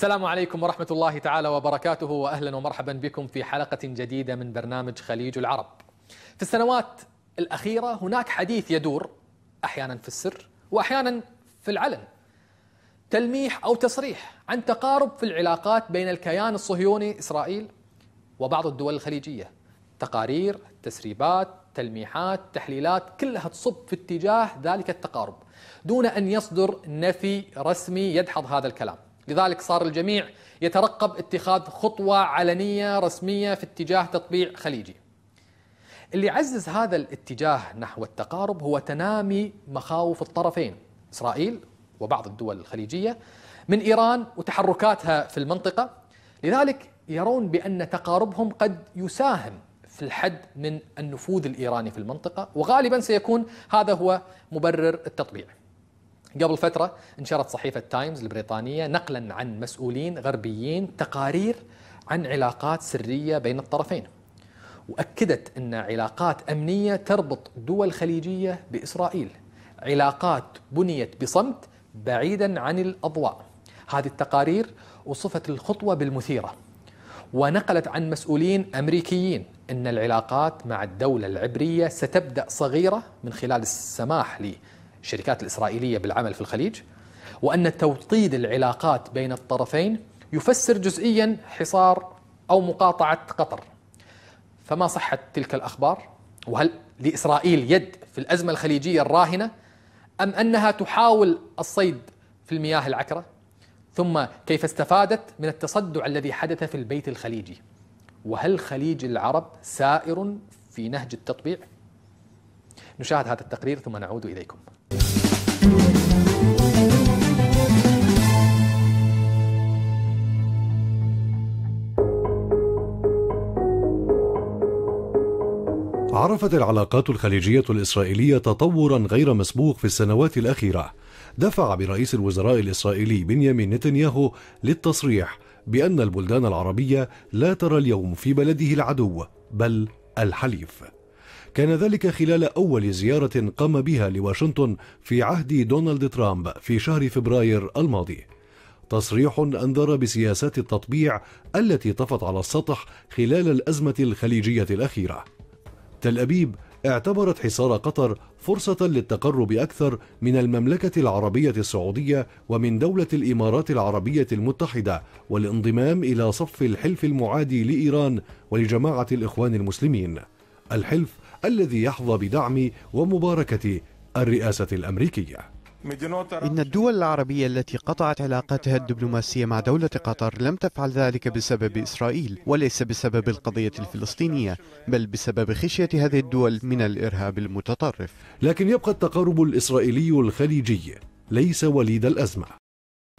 السلام عليكم ورحمة الله تعالى وبركاته وأهلا ومرحبا بكم في حلقة جديدة من برنامج خليج العرب في السنوات الأخيرة هناك حديث يدور أحيانا في السر وأحيانا في العلن تلميح أو تصريح عن تقارب في العلاقات بين الكيان الصهيوني إسرائيل وبعض الدول الخليجية تقارير تسريبات تلميحات تحليلات كلها تصب في اتجاه ذلك التقارب دون أن يصدر نفي رسمي يدحض هذا الكلام لذلك صار الجميع يترقب اتخاذ خطوة علنية رسمية في اتجاه تطبيع خليجي اللي يعزز هذا الاتجاه نحو التقارب هو تنامي مخاوف الطرفين إسرائيل وبعض الدول الخليجية من إيران وتحركاتها في المنطقة لذلك يرون بأن تقاربهم قد يساهم في الحد من النفوذ الإيراني في المنطقة وغالبا سيكون هذا هو مبرر التطبيع قبل فترة نشرت صحيفة تايمز البريطانية نقلا عن مسؤولين غربيين تقارير عن علاقات سرية بين الطرفين وأكدت أن علاقات أمنية تربط دول خليجية بإسرائيل علاقات بنيت بصمت بعيدا عن الأضواء هذه التقارير وصفت الخطوة بالمثيرة ونقلت عن مسؤولين أمريكيين أن العلاقات مع الدولة العبرية ستبدأ صغيرة من خلال السماح الشركات الإسرائيلية بالعمل في الخليج وأن توطيد العلاقات بين الطرفين يفسر جزئيا حصار أو مقاطعة قطر فما صحة تلك الأخبار؟ وهل لإسرائيل يد في الأزمة الخليجية الراهنة؟ أم أنها تحاول الصيد في المياه العكرة؟ ثم كيف استفادت من التصدع الذي حدث في البيت الخليجي؟ وهل خليج العرب سائر في نهج التطبيع؟ نشاهد هذا التقرير ثم نعود إليكم عرفت العلاقات الخليجية الإسرائيلية تطورا غير مسبوق في السنوات الأخيرة دفع برئيس الوزراء الإسرائيلي بنيامين نتنياهو للتصريح بأن البلدان العربية لا ترى اليوم في بلده العدو بل الحليف كان ذلك خلال أول زيارة قام بها لواشنطن في عهد دونالد ترامب في شهر فبراير الماضي تصريح أنذر بسياسات التطبيع التي طفت على السطح خلال الأزمة الخليجية الأخيرة تل أبيب اعتبرت حصار قطر فرصة للتقرب أكثر من المملكة العربية السعودية ومن دولة الإمارات العربية المتحدة والانضمام إلى صف الحلف المعادي لإيران ولجماعة الإخوان المسلمين الحلف الذي يحظى بدعم ومباركة الرئاسة الأمريكية إن الدول العربية التي قطعت علاقاتها الدبلوماسية مع دولة قطر لم تفعل ذلك بسبب إسرائيل وليس بسبب القضية الفلسطينية بل بسبب خشية هذه الدول من الإرهاب المتطرف لكن يبقى التقارب الإسرائيلي الخليجي ليس وليد الأزمة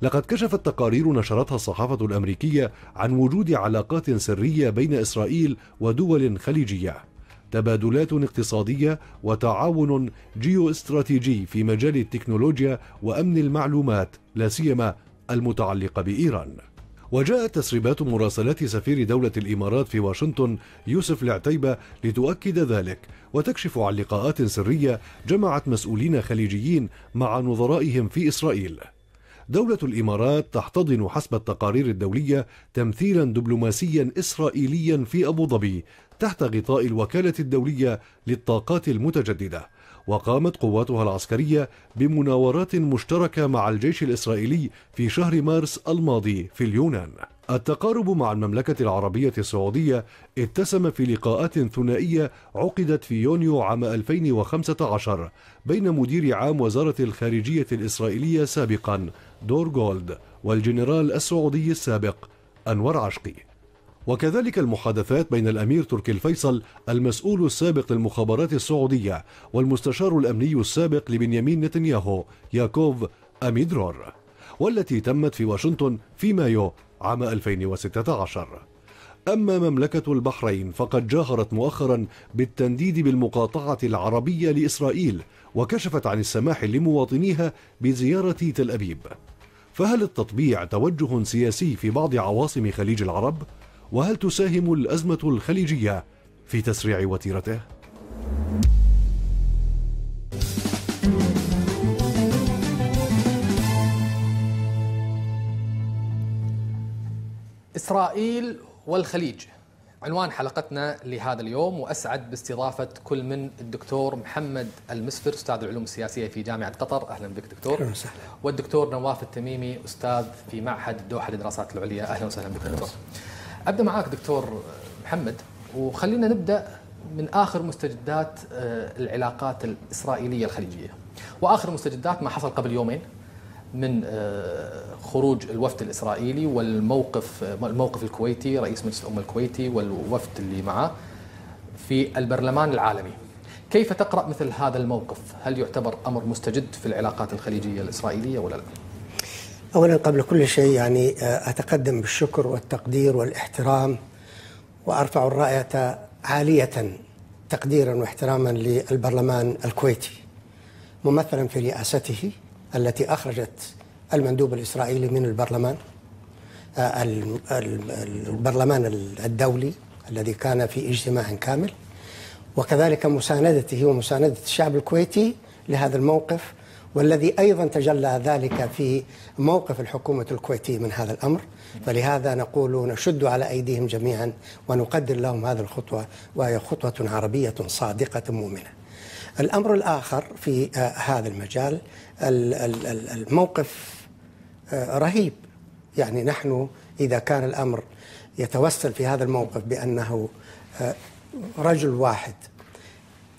لقد كشفت تقارير نشرتها الصحافة الأمريكية عن وجود علاقات سرية بين إسرائيل ودول خليجية تبادلات اقتصادية وتعاون جيو استراتيجي في مجال التكنولوجيا وأمن المعلومات لا سيما المتعلقة بإيران وجاءت تسريبات مراسلات سفير دولة الإمارات في واشنطن يوسف العتيبة لتؤكد ذلك وتكشف عن لقاءات سرية جمعت مسؤولين خليجيين مع نظرائهم في إسرائيل دولة الإمارات تحتضن حسب التقارير الدولية تمثيلا دبلوماسيا إسرائيليا في أبو ظبي تحت غطاء الوكالة الدولية للطاقات المتجددة وقامت قواتها العسكرية بمناورات مشتركة مع الجيش الإسرائيلي في شهر مارس الماضي في اليونان التقارب مع المملكة العربية السعودية اتسم في لقاءات ثنائية عقدت في يونيو عام 2015 بين مدير عام وزارة الخارجية الإسرائيلية سابقا دور جولد والجنرال السعودي السابق أنور عشقي وكذلك المحادثات بين الأمير تركي الفيصل المسؤول السابق للمخابرات السعودية والمستشار الأمني السابق لبنيامين نتنياهو ياكوف أميدرور والتي تمت في واشنطن في مايو عام 2016 أما مملكة البحرين فقد جاهرت مؤخرا بالتنديد بالمقاطعة العربية لإسرائيل وكشفت عن السماح لمواطنيها بزيارة تل أبيب فهل التطبيع توجه سياسي في بعض عواصم خليج العرب؟ وهل تساهم الأزمة الخليجية في تسريع وتيرته؟ إسرائيل والخليج عنوان حلقتنا لهذا اليوم واسعد باستضافه كل من الدكتور محمد المسفر استاذ العلوم السياسيه في جامعه قطر اهلا بك دكتور اهلا وسهلا والدكتور نواف التميمي استاذ في معهد الدوحه للدراسات العليا اهلا وسهلا بك دكتور ابدا معاك دكتور محمد وخلينا نبدا من اخر مستجدات آه، العلاقات الاسرائيليه الخليجيه واخر مستجدات ما حصل قبل يومين من آه، خروج الوفد الاسرائيلي والموقف آه، الموقف الكويتي رئيس مجلس الامه الكويتي والوفد اللي معه في البرلمان العالمي. كيف تقرا مثل هذا الموقف؟ هل يعتبر امر مستجد في العلاقات الخليجيه الاسرائيليه ولا لا؟ اولا قبل كل شيء يعني آه، اتقدم بالشكر والتقدير والاحترام وارفع الرايه عاليه تقديرا واحتراما للبرلمان الكويتي ممثلا في رئاسته التي أخرجت المندوب الإسرائيلي من البرلمان آه، البرلمان الدولي الذي كان في اجتماع كامل وكذلك مساندته ومساندة الشعب الكويتي لهذا الموقف والذي أيضا تجلى ذلك في موقف الحكومة الكويتية من هذا الأمر فلهذا نقول نشد على أيديهم جميعا ونقدر لهم هذه الخطوة وهي خطوة عربية صادقة مؤمنة الأمر الآخر في آه، هذا المجال الموقف آه، رهيب يعني نحن إذا كان الأمر يتوسل في هذا الموقف بأنه آه، رجل واحد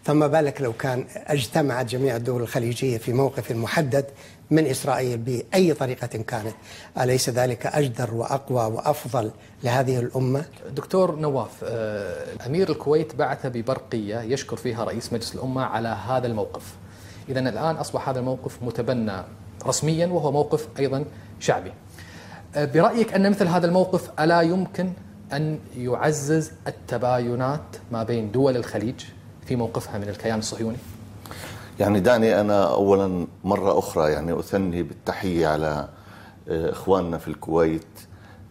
فما بالك لو كان اجتمعت جميع الدول الخليجية في موقف محدد من إسرائيل بأي طريقة كانت أليس ذلك أجدر وأقوى وأفضل لهذه الأمة؟ دكتور نواف آه، أمير الكويت بعث ببرقية يشكر فيها رئيس مجلس الأمة على هذا الموقف إذا الآن أصبح هذا الموقف متبنى رسميا وهو موقف أيضا شعبي آه، برأيك أن مثل هذا الموقف ألا يمكن أن يعزز التباينات ما بين دول الخليج في موقفها من الكيان الصهيوني؟ يعني دعني أنا أولا مرة أخرى يعني أثني بالتحية على آه، إخواننا في الكويت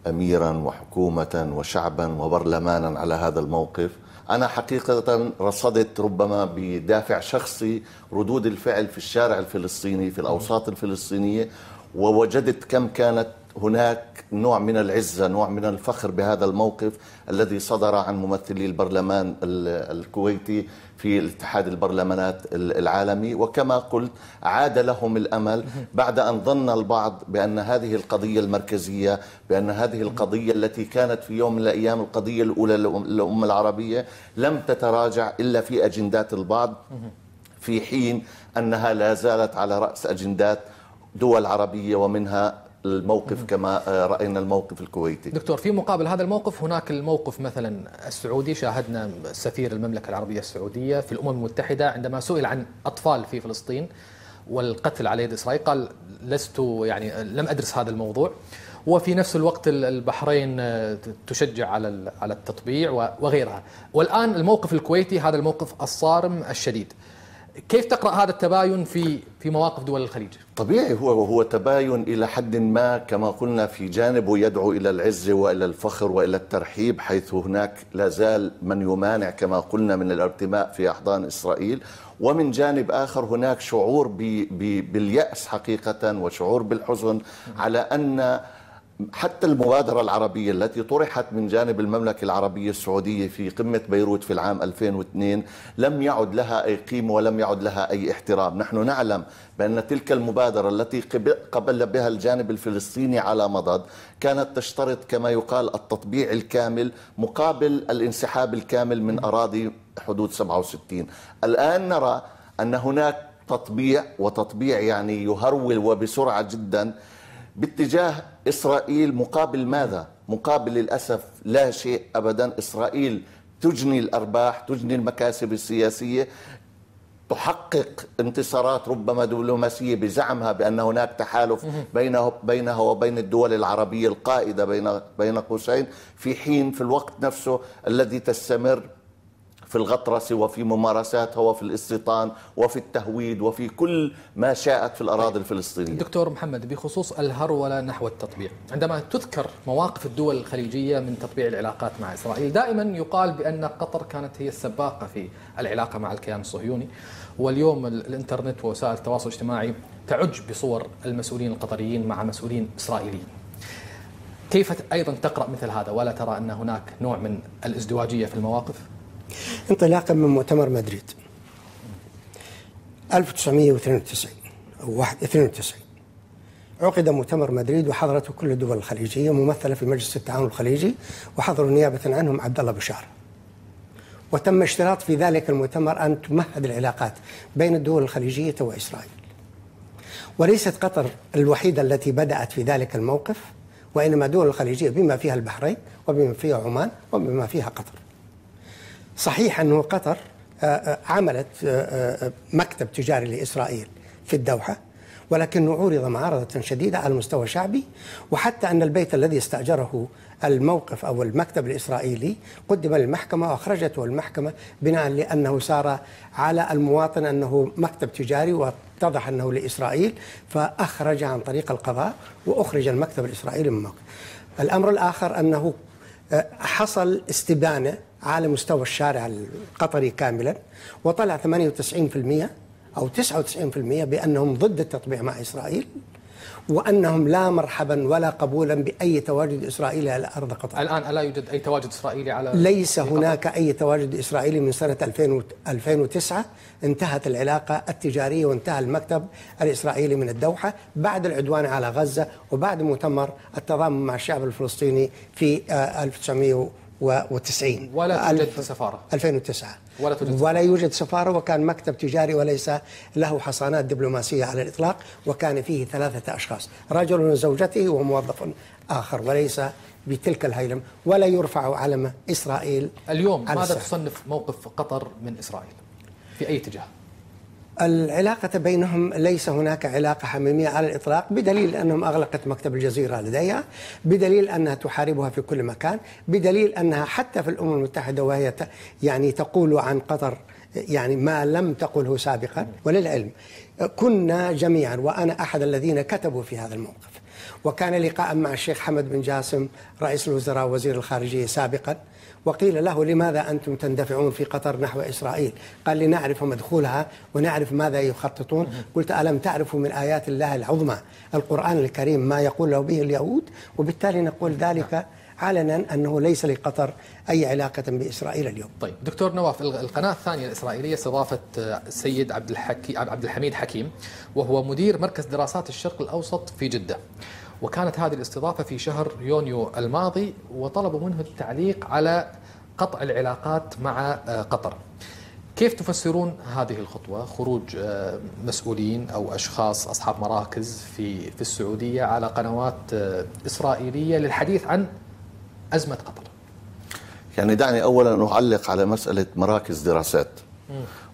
أميرا وحكومة وشعبا وبرلمانا على هذا الموقف أنا حقيقة رصدت ربما بدافع شخصي ردود الفعل في الشارع الفلسطيني في الأوساط الفلسطينية ووجدت كم كانت هناك نوع من العزة نوع من الفخر بهذا الموقف الذي صدر عن ممثلي البرلمان الكويتي في الاتحاد البرلمانات العالمي وكما قلت عاد لهم الأمل بعد أن ظن البعض بأن هذه القضية المركزية بأن هذه القضية التي كانت في يوم من الأيام القضية الأولى للأمة العربية لم تتراجع إلا في أجندات البعض في حين أنها لا زالت على رأس أجندات دول عربية ومنها الموقف كما آه، راينا الموقف الكويتي. دكتور في مقابل هذا الموقف هناك الموقف مثلا السعودي شاهدنا سفير المملكه العربيه السعوديه في الامم المتحده عندما سئل عن اطفال في فلسطين والقتل على يد اسرائيل قال لست يعني لم ادرس هذا الموضوع وفي نفس الوقت البحرين آه، تشجع على على التطبيع وغيرها والان الموقف الكويتي هذا الموقف الصارم الشديد. كيف تقرا هذا التباين في في مواقف دول الخليج؟ طبيعي هو هو تباين الى حد ما كما قلنا في جانب يدعو الى العزه والى الفخر والى الترحيب حيث هناك لا زال من يمانع كما قلنا من الارتماء في احضان اسرائيل ومن جانب اخر هناك شعور بي بي بالياس حقيقه وشعور بالحزن على ان حتى المبادرة العربية التي طرحت من جانب المملكة العربية السعودية في قمة بيروت في العام 2002 لم يعد لها أي قيمة ولم يعد لها أي احترام نحن نعلم بأن تلك المبادرة التي قبل بها الجانب الفلسطيني على مضض كانت تشترط كما يقال التطبيع الكامل مقابل الانسحاب الكامل من أراضي حدود 67 الآن نرى أن هناك تطبيع وتطبيع يعني يهرول وبسرعة جداً باتجاه اسرائيل مقابل ماذا؟ مقابل للاسف لا شيء ابدا اسرائيل تجني الارباح، تجني المكاسب السياسيه، تحقق انتصارات ربما دبلوماسيه بزعمها بان هناك تحالف بينه بينها وبين الدول العربيه القائده بين بين قوسين في حين في الوقت نفسه الذي تستمر في الغطرسة وفي ممارساتها وفي الاستيطان وفي التهويد وفي كل ما شاءت في الأراضي طيب. الفلسطينية دكتور محمد بخصوص الهرولة نحو التطبيع عندما تذكر مواقف الدول الخليجية من تطبيع العلاقات مع إسرائيل دائما يقال بأن قطر كانت هي السباقة في العلاقة مع الكيان الصهيوني واليوم الإنترنت ووسائل التواصل الاجتماعي تعج بصور المسؤولين القطريين مع مسؤولين إسرائيليين كيف أيضا تقرأ مثل هذا ولا ترى أن هناك نوع من الازدواجية في المواقف؟ انطلاقا من مؤتمر مدريد 1992 أو 92 عقد مؤتمر مدريد وحضرته كل الدول الخليجية ممثلة في مجلس التعاون الخليجي وحضروا نيابة عنهم عبد الله بشار وتم اشتراط في ذلك المؤتمر أن تمهد العلاقات بين الدول الخليجية وإسرائيل وليست قطر الوحيدة التي بدأت في ذلك الموقف وإنما دول الخليجية بما فيها البحرين وبما فيها عمان وبما فيها قطر صحيح أنه قطر آه، آه، عملت آه، مكتب تجاري لإسرائيل في الدوحة ولكنه عرض معارضة شديدة على المستوى الشعبي وحتى أن البيت الذي استأجره الموقف أو المكتب الإسرائيلي قدم للمحكمة وأخرجته المحكمة بناء لأنه صار على المواطن أنه مكتب تجاري واتضح أنه لإسرائيل فأخرج عن طريق القضاء وأخرج المكتب الإسرائيلي من الموقف الأمر الآخر أنه حصل استبانة على مستوى الشارع القطري كاملا وطلع 98% أو 99% بأنهم ضد التطبيع مع إسرائيل وانهم لا مرحبا ولا قبولا باي تواجد اسرائيلي على ارض قطر. الان الا يوجد اي تواجد اسرائيلي على ليس هناك اي تواجد اسرائيلي من سنه 2009 انتهت العلاقه التجاريه وانتهى المكتب الاسرائيلي من الدوحه بعد العدوان على غزه وبعد مؤتمر التضامن مع الشعب الفلسطيني في 1900 آه، 1990 ولا توجد ألف سفارة 2009 ولا توجد سفارة. ولا يوجد سفارة وكان مكتب تجاري وليس له حصانات دبلوماسية على الإطلاق وكان فيه ثلاثة أشخاص رجل وزوجته وموظف آخر وليس بتلك الهيلم ولا يرفع علم إسرائيل اليوم ماذا تصنف موقف قطر من إسرائيل في أي اتجاه؟ العلاقة بينهم ليس هناك علاقة حميمية على الإطلاق بدليل أنهم أغلقت مكتب الجزيرة لديها بدليل أنها تحاربها في كل مكان بدليل أنها حتى في الأمم المتحدة وهي يعني تقول عن قطر يعني ما لم تقله سابقا وللعلم كنا جميعا وأنا أحد الذين كتبوا في هذا الموقف وكان لقاء مع الشيخ حمد بن جاسم رئيس الوزراء وزير الخارجية سابقا وقيل له لماذا أنتم تندفعون في قطر نحو إسرائيل قال لنعرف مدخولها ونعرف ماذا يخططون قلت ألم تعرفوا من آيات الله العظمى القرآن الكريم ما يقول له به اليهود وبالتالي نقول ذلك علنا أنه ليس لقطر أي علاقة بإسرائيل اليوم طيب دكتور نواف القناة الثانية الإسرائيلية استضافت السيد آه، عبد, الحكي عبد الحميد حكيم وهو مدير مركز دراسات الشرق الأوسط في جدة وكانت هذه الاستضافة في شهر يونيو الماضي وطلبوا منه التعليق على قطع العلاقات مع آه، قطر كيف تفسرون هذه الخطوة خروج آه، مسؤولين أو أشخاص أصحاب مراكز في في السعودية على قنوات آه، إسرائيلية للحديث عن أزمة قطر يعني دعني أولا أعلق على مسألة مراكز دراسات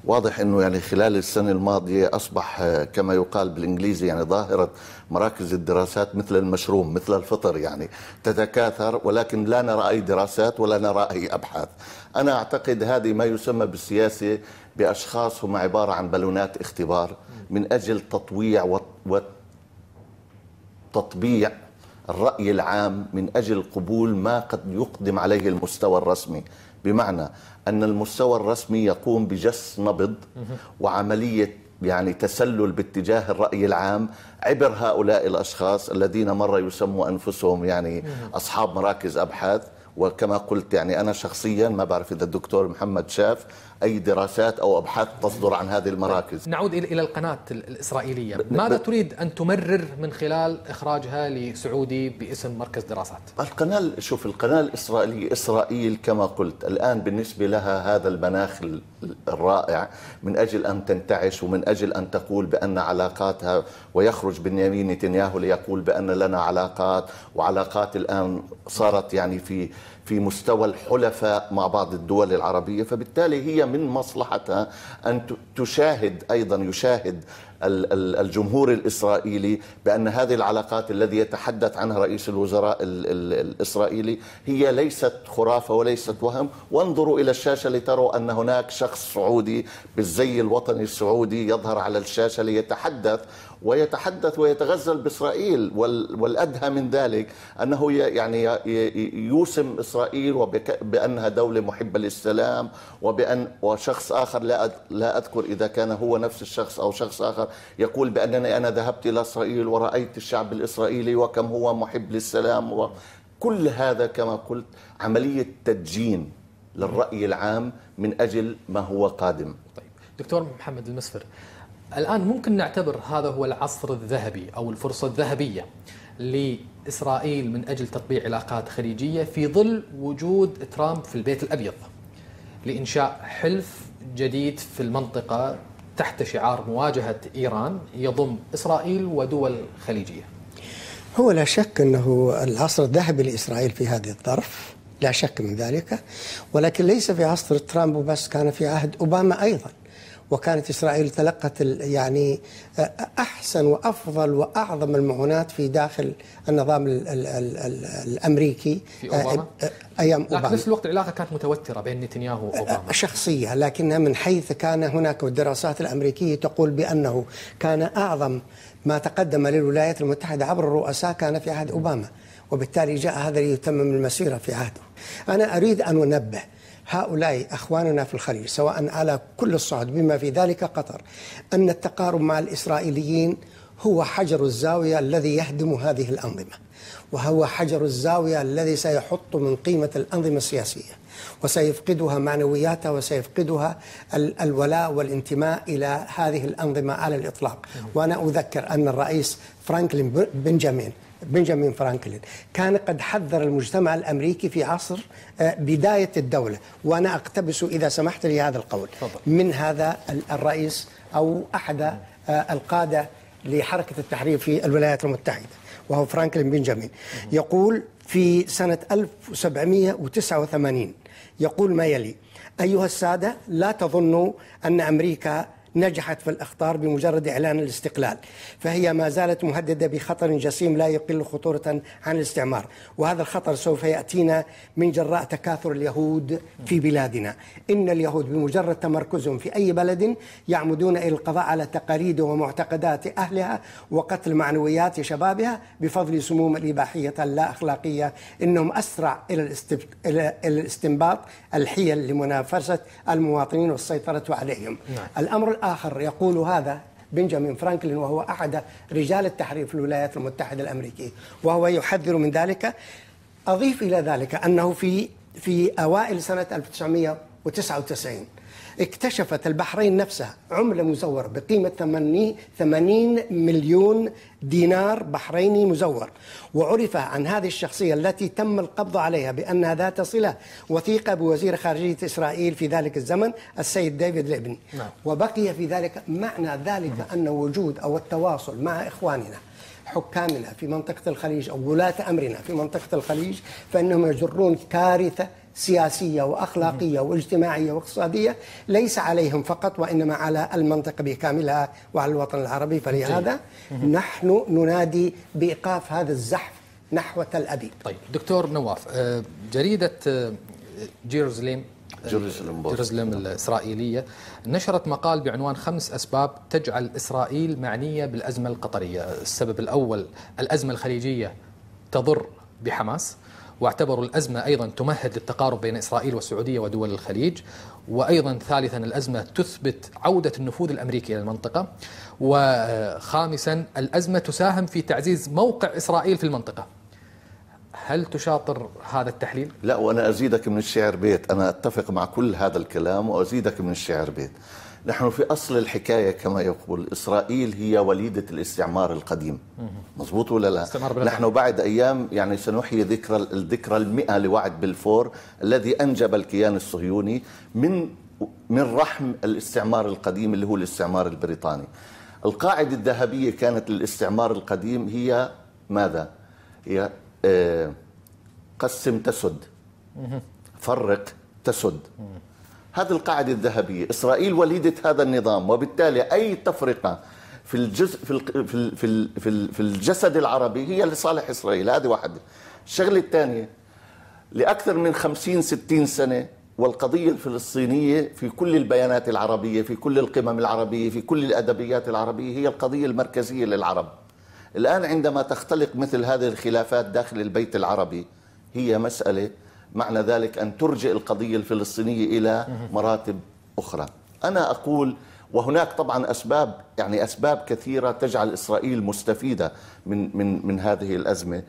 واضح انه يعني خلال السنه الماضيه اصبح آه، كما يقال بالانجليزي يعني ظاهره مراكز الدراسات مثل المشروم مثل الفطر يعني تتكاثر ولكن لا نرى اي دراسات ولا نرى اي ابحاث. انا اعتقد هذه ما يسمى بالسياسه باشخاص هم عباره عن بالونات اختبار من اجل تطويع وتطبيع الراي العام من اجل قبول ما قد يقدم عليه المستوى الرسمي بمعنى أن المستوى الرسمي يقوم بجس نبض وعملية يعني تسلل باتجاه الرأي العام عبر هؤلاء الأشخاص الذين مرة يسموا أنفسهم يعني أصحاب مراكز أبحاث وكما قلت يعني أنا شخصيا ما بعرف إذا الدكتور محمد شاف أي دراسات أو أبحاث تصدر عن هذه المراكز نعود إلى القناة الإسرائيلية ماذا تريد أن تمرر من خلال إخراجها لسعودي باسم مركز دراسات القناة شوف القناة الإسرائيلية إسرائيل كما قلت الآن بالنسبة لها هذا المناخ الرائع من أجل أن تنتعش ومن أجل أن تقول بأن علاقاتها ويخرج بنيامين نتنياهو ليقول بأن لنا علاقات وعلاقات الآن صارت يعني في في مستوى الحلفاء مع بعض الدول العربية فبالتالي هي من مصلحتها أن تشاهد أيضا يشاهد الجمهور الإسرائيلي بأن هذه العلاقات الذي يتحدث عنها رئيس الوزراء الإسرائيلي هي ليست خرافة وليست وهم وانظروا إلى الشاشة لتروا أن هناك شخص سعودي بالزي الوطني السعودي يظهر على الشاشة ليتحدث ويتحدث ويتغزل باسرائيل والادهى من ذلك انه يعني يوسم اسرائيل بانها دوله محبه للسلام وبان وشخص اخر لا لا اذكر اذا كان هو نفس الشخص او شخص اخر يقول بانني انا ذهبت الى اسرائيل ورايت الشعب الاسرائيلي وكم هو محب للسلام وكل هذا كما قلت عمليه تدجين للراي العام من اجل ما هو قادم. طيب دكتور محمد المسفر الآن ممكن نعتبر هذا هو العصر الذهبي أو الفرصة الذهبية لإسرائيل من أجل تطبيع علاقات خليجية في ظل وجود ترامب في البيت الأبيض لإنشاء حلف جديد في المنطقة تحت شعار مواجهة إيران يضم إسرائيل ودول خليجية هو لا شك أنه العصر الذهبي لإسرائيل في هذه الظرف لا شك من ذلك ولكن ليس في عصر ترامب وبس كان في عهد أوباما أيضا وكانت إسرائيل تلقت يعني أحسن وأفضل وأعظم المعونات في داخل النظام الـ الـ الـ الأمريكي في أوباما؟ أيام أوباما لكن نفس الوقت العلاقة كانت متوترة بين نتنياهو وأوباما شخصية لكنها من حيث كان هناك الدراسات الأمريكية تقول بأنه كان أعظم ما تقدم للولايات المتحدة عبر الرؤساء كان في عهد أوباما وبالتالي جاء هذا ليتمم المسيرة في عهده أنا أريد أن أنبه هؤلاء اخواننا في الخليج سواء على كل الصعد بما في ذلك قطر ان التقارب مع الاسرائيليين هو حجر الزاويه الذي يهدم هذه الانظمه وهو حجر الزاويه الذي سيحط من قيمه الانظمه السياسيه وسيفقدها معنوياتها وسيفقدها الولاء والانتماء الى هذه الانظمه على الاطلاق وانا اذكر ان الرئيس فرانكلين بنجامين بنجامين فرانكلين كان قد حذر المجتمع الأمريكي في عصر آه، بداية الدولة وأنا أقتبس إذا سمحت لي هذا القول من هذا الرئيس أو أحد آه، القادة لحركة التحرير في الولايات المتحدة وهو فرانكلين بنجامين يقول في سنة 1789 يقول ما يلي أيها السادة لا تظنوا أن أمريكا نجحت في الإخطار بمجرد إعلان الاستقلال فهي ما زالت مهددة بخطر جسيم لا يقل خطورة عن الاستعمار وهذا الخطر سوف يأتينا من جراء تكاثر اليهود في بلادنا إن اليهود بمجرد تمركزهم في أي بلد يعمدون إلى القضاء على تقاليد ومعتقدات أهلها وقتل معنويات شبابها بفضل سموم الإباحية اللا أخلاقية إنهم أسرع إلى الاستنباط الحيل لمنافسة المواطنين والسيطرة عليهم نعم. الأمر آخر يقول هذا بنجامين فرانكلين وهو أحد رجال التحرير في الولايات المتحدة الأمريكية وهو يحذر من ذلك أضيف إلى ذلك أنه في في أوائل سنة 1999 اكتشفت البحرين نفسها عملة مزورة بقيمة 80 مليون دينار بحريني مزور وعرف عن هذه الشخصية التي تم القبض عليها بأنها ذات صلة وثيقة بوزير خارجية إسرائيل في ذلك الزمن السيد ديفيد ليبن نعم. وبقي في ذلك معنى ذلك نعم. أن وجود أو التواصل مع إخواننا حكامنا في منطقة الخليج أو ولاة أمرنا في منطقة الخليج فإنهم يجرون كارثة سياسية وأخلاقية واجتماعية واقتصادية ليس عليهم فقط وإنما على المنطقة بكاملها وعلى الوطن العربي فلهذا نحن ننادي بإيقاف هذا الزحف نحو تل أبيب طيب دكتور نواف آه، جريدة آه، جيروزليم آه، جيروزليم الإسرائيلية نشرت مقال بعنوان خمس أسباب تجعل إسرائيل معنية بالأزمة القطرية السبب الأول الأزمة الخليجية تضر بحماس واعتبروا الأزمة أيضا تمهد للتقارب بين إسرائيل والسعودية ودول الخليج وأيضا ثالثا الأزمة تثبت عودة النفوذ الأمريكي إلى المنطقة وخامسا الأزمة تساهم في تعزيز موقع إسرائيل في المنطقة هل تشاطر هذا التحليل؟ لا وأنا أزيدك من الشعر بيت أنا أتفق مع كل هذا الكلام وأزيدك من الشعر بيت نحن في أصل الحكاية كما يقول إسرائيل هي وليدة الاستعمار القديم مظبوط ولا لا نحن بعد أيام يعني سنحيي ذكرى الذكرى المئة لوعد بالفور الذي أنجب الكيان الصهيوني من من رحم الاستعمار القديم اللي هو الاستعمار البريطاني القاعدة الذهبية كانت للاستعمار القديم هي ماذا؟ هي آه، قسم تسد فرق تسد هذه القاعدة الذهبية إسرائيل وليدة هذا النظام وبالتالي أي تفرقة في الجزء في في في في الجسد العربي هي لصالح إسرائيل هذه واحدة الشغلة الثانية لأكثر من 50 60 سنة والقضية الفلسطينية في كل البيانات العربية في كل القمم العربية في كل الأدبيات العربية هي القضية المركزية للعرب الآن عندما تختلق مثل هذه الخلافات داخل البيت العربي هي مسألة معنى ذلك أن ترجع القضية الفلسطينية إلى مراتب أخرى أنا أقول وهناك طبعا أسباب يعني أسباب كثيرة تجعل إسرائيل مستفيدة من, من, من هذه الأزمة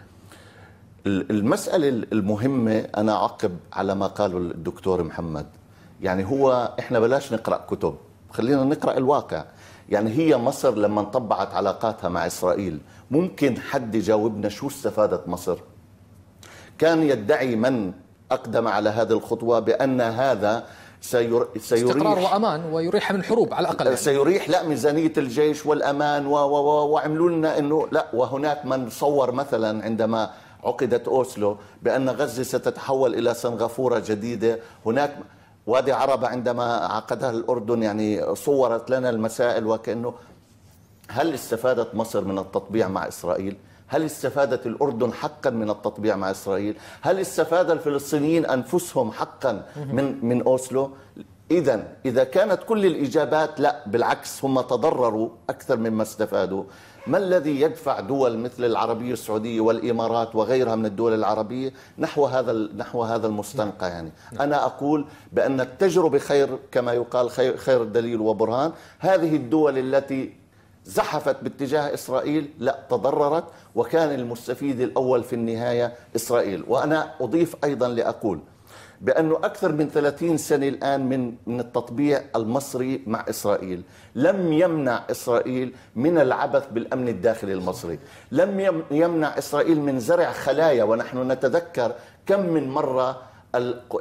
المسألة المهمة أنا أعقب على ما قاله الدكتور محمد يعني هو إحنا بلاش نقرأ كتب خلينا نقرأ الواقع يعني هي مصر لما انطبعت علاقاتها مع إسرائيل ممكن حد يجاوبنا شو استفادت مصر كان يدعي من أقدم على هذه الخطوة بأن هذا سير... سيريح استقرار وامان ويريح من الحروب على الاقل يعني. سيريح لا ميزانيه الجيش والامان و و و وعملوا لنا انه لا وهناك من صور مثلا عندما عقدت اوسلو بان غزه ستتحول الى سنغافوره جديده هناك وادي عربه عندما عقدها الاردن يعني صورت لنا المسائل وكانه هل استفادت مصر من التطبيع مع اسرائيل؟ هل استفادت الأردن حقا من التطبيع مع إسرائيل هل استفاد الفلسطينيين أنفسهم حقا من, من أوسلو إذا إذا كانت كل الإجابات لا بالعكس هم تضرروا أكثر مما استفادوا ما الذي يدفع دول مثل العربية السعودية والإمارات وغيرها من الدول العربية نحو هذا نحو هذا المستنقع يعني أنا أقول بأن التجربة خير كما يقال خير, الدليل وبرهان هذه الدول التي زحفت باتجاه إسرائيل لا تضررت وكان المستفيد الأول في النهاية إسرائيل وأنا أضيف أيضا لأقول بأنه أكثر من 30 سنة الآن من من التطبيع المصري مع إسرائيل لم يمنع إسرائيل من العبث بالأمن الداخلي المصري لم يمنع إسرائيل من زرع خلايا ونحن نتذكر كم من مرة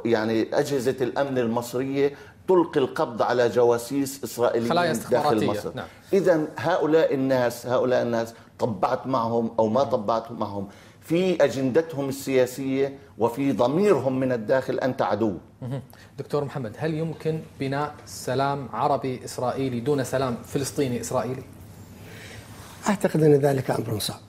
يعني أجهزة الأمن المصرية تلقي القبض على جواسيس إسرائيليين داخل مصر نعم. إذا هؤلاء الناس هؤلاء الناس طبعت معهم أو ما طبعت معهم في أجندتهم السياسية وفي ضميرهم من الداخل أنت عدو دكتور محمد هل يمكن بناء سلام عربي إسرائيلي دون سلام فلسطيني إسرائيلي؟ أعتقد أن ذلك أمر صعب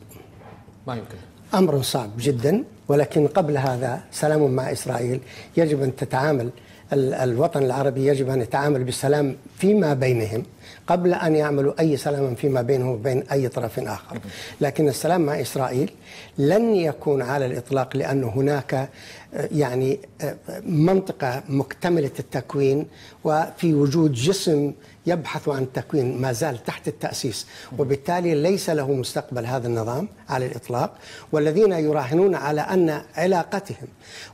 ما يمكن أمر صعب جدا ولكن قبل هذا سلام مع إسرائيل يجب أن تتعامل الوطن العربي يجب أن يتعامل بالسلام فيما بينهم قبل أن يعملوا أي سلام فيما بينهم وبين أي طرف آخر لكن السلام مع إسرائيل لن يكون على الإطلاق لأن هناك آه، يعني آه، منطقة مكتملة التكوين وفي وجود جسم يبحث عن التكوين ما زال تحت التأسيس وبالتالي ليس له مستقبل هذا النظام على الإطلاق والذين يراهنون على أن علاقتهم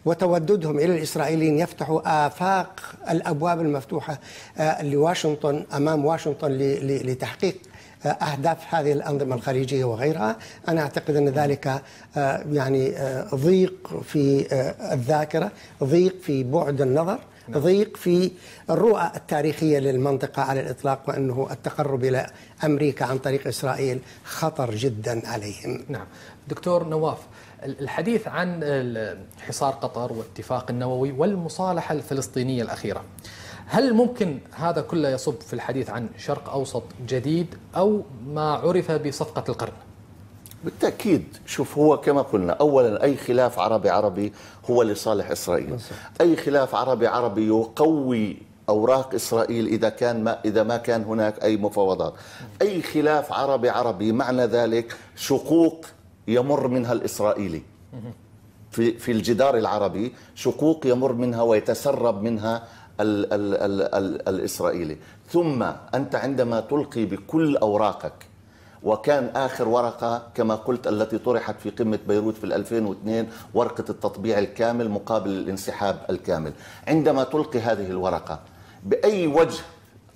وتوددهم إلى الإسرائيليين يفتحوا آفاق الأبواب المفتوحة آه، لواشنطن أمام واشنطن واشنطن لتحقيق آه، اهداف هذه الانظمه الخليجيه وغيرها، انا اعتقد ان ذلك آه، يعني آه، ضيق في الذاكره، ضيق في بعد النظر، نعم. ضيق في الرؤى التاريخيه للمنطقه على الاطلاق وانه التقرب الى امريكا عن طريق اسرائيل خطر جدا عليهم. نعم، دكتور نواف الحديث عن حصار قطر والاتفاق النووي والمصالحه الفلسطينيه الاخيره. هل ممكن هذا كله يصب في الحديث عن شرق أوسط جديد أو ما عرف بصفقة القرن بالتأكيد شوف هو كما قلنا أولا أي خلاف عربي عربي هو لصالح إسرائيل بس. أي خلاف عربي عربي يقوي أوراق إسرائيل إذا كان ما إذا ما كان هناك أي مفاوضات أي خلاف عربي عربي معنى ذلك شقوق يمر منها الإسرائيلي في في الجدار العربي شقوق يمر منها ويتسرب منها الـ الـ الـ الـ الإسرائيلي ثم أنت عندما تلقي بكل أوراقك وكان آخر ورقة كما قلت التي طرحت في قمة بيروت في 2002 ورقة التطبيع الكامل مقابل الانسحاب الكامل عندما تلقي هذه الورقة بأي وجه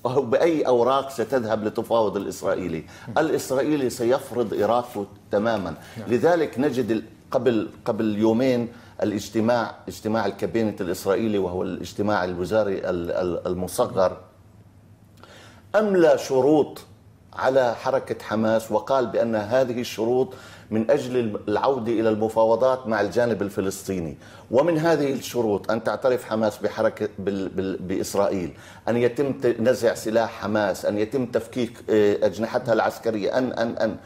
أو بأي أوراق ستذهب لتفاوض الإسرائيلي الإسرائيلي سيفرض إرادته تماما نعم. لذلك نجد قبل قبل يومين الاجتماع اجتماع الكابينة الإسرائيلي وهو الاجتماع الوزاري المصغر أملى شروط على حركة حماس وقال بأن هذه الشروط من أجل العودة إلى المفاوضات مع الجانب الفلسطيني ومن هذه الشروط أن تعترف حماس بحركة بإسرائيل أن يتم نزع سلاح حماس أن يتم تفكيك آه، أجنحتها العسكرية أن أن أن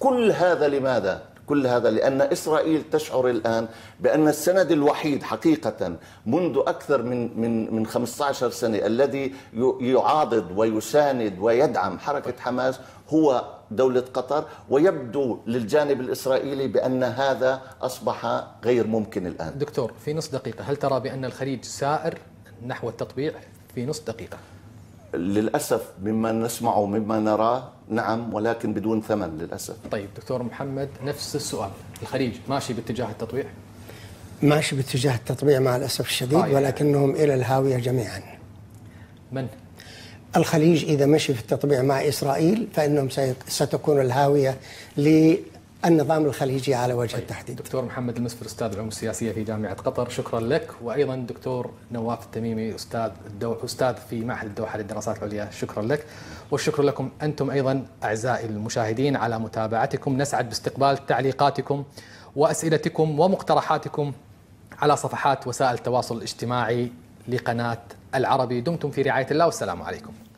كل هذا لماذا؟ كل هذا لأن إسرائيل تشعر الآن بأن السند الوحيد حقيقة منذ أكثر من من من 15 سنة الذي يعاضد ويساند ويدعم حركة حماس هو دولة قطر ويبدو للجانب الإسرائيلي بأن هذا أصبح غير ممكن الآن دكتور في نص دقيقة هل ترى بأن الخليج سائر نحو التطبيع في نص دقيقة للاسف مما نسمعه مما نراه نعم ولكن بدون ثمن للاسف طيب دكتور محمد نفس السؤال الخليج ماشي باتجاه التطويع ماشي باتجاه التطبيع مع الاسف الشديد طيب. ولكنهم الى الهاويه جميعا من الخليج اذا مشي في التطبيع مع اسرائيل فانهم ستكون الهاويه النظام الخليجي على وجه طيب. التحديد دكتور محمد المسفر أستاذ العلوم السياسية في جامعة قطر شكرا لك وأيضا دكتور نواف التميمي أستاذ الدو... أستاذ في معهد الدوحة للدراسات العليا شكرا لك والشكر لكم أنتم أيضا أعزائي المشاهدين على متابعتكم نسعد باستقبال تعليقاتكم وأسئلتكم ومقترحاتكم على صفحات وسائل التواصل الاجتماعي لقناة العربي دمتم في رعاية الله والسلام عليكم